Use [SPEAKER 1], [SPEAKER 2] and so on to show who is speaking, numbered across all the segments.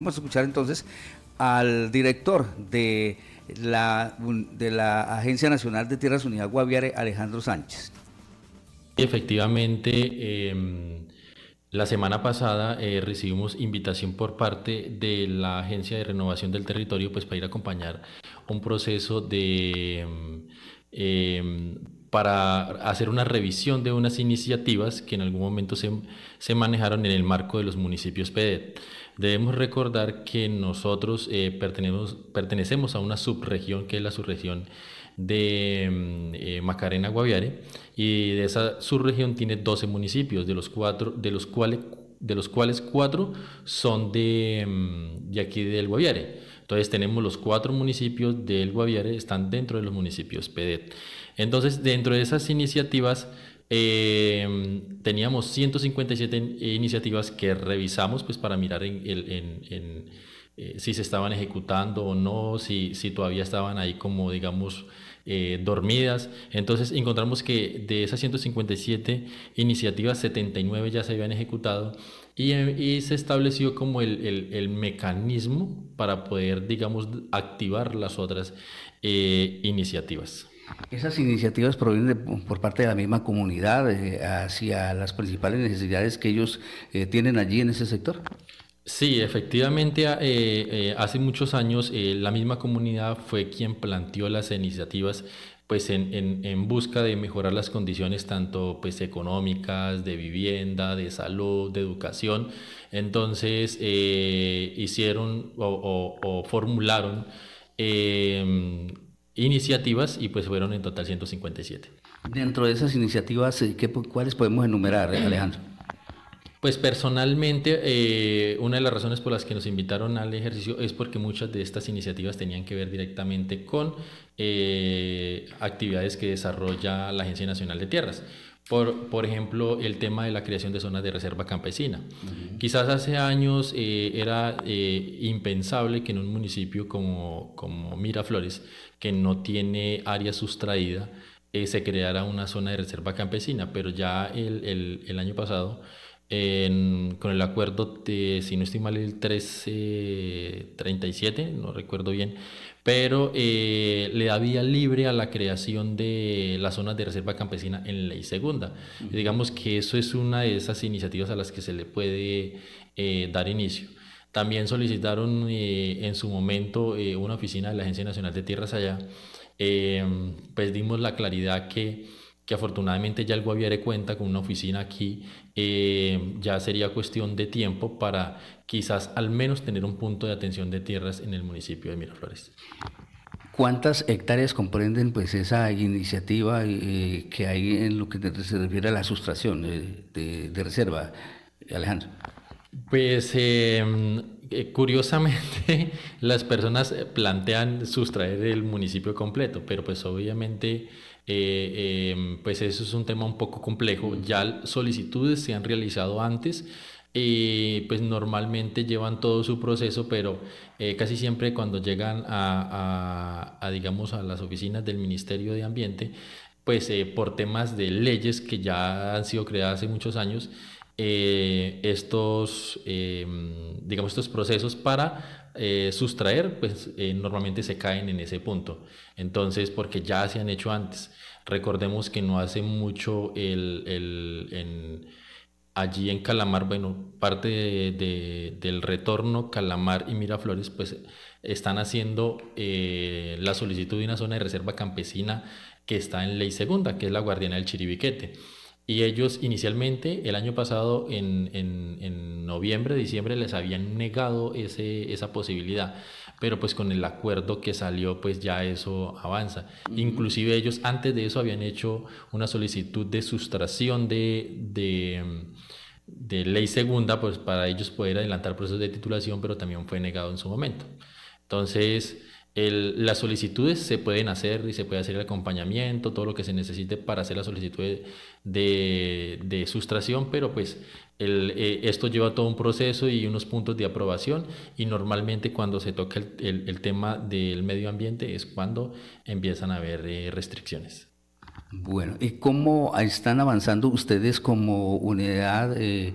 [SPEAKER 1] Vamos a escuchar entonces al director de la, de la Agencia Nacional de Tierras Unidas Guaviare, Alejandro Sánchez.
[SPEAKER 2] Efectivamente, em, la semana pasada eh, recibimos invitación por parte de la Agencia de Renovación del Territorio pues, para ir a acompañar un proceso de... Em, em, para hacer una revisión de unas iniciativas que en algún momento se, manejaron en el marco de los municipios PEDET. Debemos recordar que nosotros eh, pertenecemos, a una subregión que es la subregión de mm, eh, Macarena Guaviare y de esa subregión tiene 12 municipios, de los, cuatro, de los, cuales, de cuatro son de, mm, de aquí del Guaviare. Entonces tenemos los cuatro municipios del Guaviare, están dentro de los municipios PEDET. Entonces, dentro de esas iniciativas, em, teníamos 157 eh, iniciativas que revisamos pues, para mirar eh, si se estaban ejecutando o no, si, si todavía estaban ahí como, digamos, eh, dormidas. Entonces encontramos que de esas 157 iniciativas, 79 ya se habían ejecutado y, se estableció como el, el, mecanismo para poder, digamos, activar las otras eh, iniciativas.
[SPEAKER 1] Esas iniciativas provienen por parte de la misma comunidad eh, hacia
[SPEAKER 2] las principales necesidades que ellos tienen allí en ese sector. Sí, efectivamente, eh, eh, hace muchos años eh, la misma comunidad fue quien planteó las iniciativas pues en, busca de mejorar las condiciones tanto pues económicas, de vivienda, de salud, de educación. Entonces hicieron o, formularon iniciativas y pues fueron en total 157.
[SPEAKER 1] Dentro de esas iniciativas, ¿qué, ¿cuáles podemos enumerar, Alejandro?
[SPEAKER 2] Pues personalmente, eh, una de las razones por las que nos invitaron al ejercicio es porque muchas de estas iniciativas tenían que ver directamente con eh, actividades que desarrolla la Agencia Nacional de Tierras. Por, por, ejemplo, el tema de la creación de zonas de reserva campesina. Quizás hace años eh, era impensable que en un municipio como, como Miraflores, que no tiene área sustraída, se creara una zona de reserva campesina, pero ya el año pasado con el acuerdo de, si no estoy mal, el 1337, no recuerdo bien, pero eh, le da vía libre a la creación de las zonas de reserva campesina en ley segunda. Digamos que eso es una de esas iniciativas a las que se le puede eh, dar inicio. También solicitaron eh, en su momento una oficina de la Agencia Nacional de Tierras allá, em, pues dimos la claridad que que afortunadamente ya el Guaviare cuenta con una oficina aquí, eh, ya sería cuestión de tiempo para quizás al menos tener un punto de atención de tierras en el municipio de Miraflores.
[SPEAKER 1] ¿Cuántas hectáreas comprenden pues esa iniciativa eh, que hay en lo que se refiere a la sustracción eh,
[SPEAKER 2] de, de, reserva, Alejandro? Pues em, eh, curiosamente, las personas eh, plantean sustraer el municipio completo, pero pues obviamente, eh, em, pues eso es un tema un poco complejo. Ya solicitudes se han realizado antes, pues normalmente llevan todo su proceso, pero casi siempre cuando llegan a, a, digamos, a las oficinas del Ministerio de Ambiente, pues por temas de leyes que ya han sido creadas hace muchos años, eh, estos, em, digamos, estos procesos para eh, sustraer, pues eh, normalmente se caen en ese punto. Entonces, porque ya se han hecho antes. Recordemos que no hace mucho allí en Calamar, bueno, parte del retorno Calamar y Miraflores, pues están haciendo la solicitud de una zona de reserva campesina que está en ley segunda, que es la guardiana del Chiribiquete. Y ellos inicialmente, el año pasado, en, en, en noviembre, diciembre, les habían negado ese, esa posibilidad. Pero pues con el acuerdo que salió, pues ya eso avanza. Inclusive ellos antes de eso habían hecho una solicitud de sustracción de, de, ley segunda, pues para ellos poder adelantar procesos de titulación, pero también fue negado en su momento. Entonces, las solicitudes se pueden hacer y se puede hacer el acompañamiento, todo lo que se necesite para hacer la solicitud de, de, sustracción, pero pues eh, esto lleva todo un proceso y unos puntos de aprobación y normalmente cuando se toca el, el tema del medio ambiente es cuando empiezan a haber eh, restricciones.
[SPEAKER 1] Bueno, ¿y cómo están avanzando ustedes como unidad eh,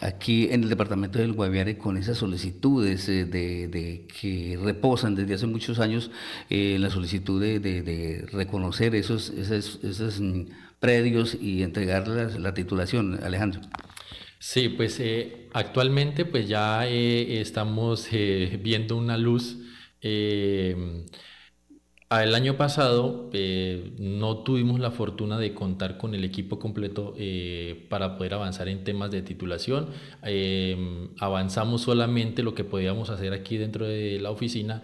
[SPEAKER 1] aquí en el departamento del Guaviare con esas solicitudes eh, de, que reposan desde hace muchos años en eh, la solicitud de, reconocer esos, mm, predios y entregar la, titulación,
[SPEAKER 2] Alejandro? Sí, pues actualmente pues ya estamos viendo una luz. El año pasado eh, no tuvimos la fortuna de contar con el equipo completo eh, para poder avanzar en temas de titulación. Eh, avanzamos solamente lo que podíamos hacer aquí dentro de la oficina,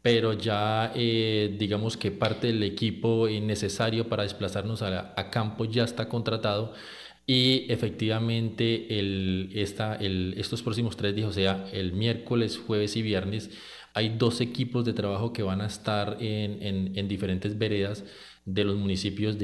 [SPEAKER 2] pero ya digamos que parte del equipo necesario para desplazarnos a, campo ya está contratado y efectivamente estos próximos tres días, o sea, el miércoles, jueves y viernes, hay dos equipos de trabajo que van a estar en, diferentes veredas de los municipios mm,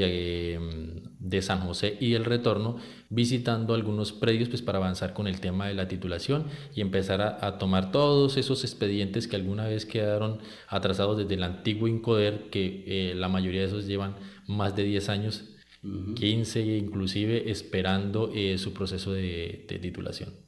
[SPEAKER 2] de, San José y el retorno, visitando algunos predios pues, para avanzar con el tema de la titulación y empezar a, tomar todos esos expedientes que alguna vez quedaron atrasados desde el antiguo INCODER, que eh, la mayoría de esos llevan más de 10 años, 15 inclusive, esperando eh, su proceso de titulación.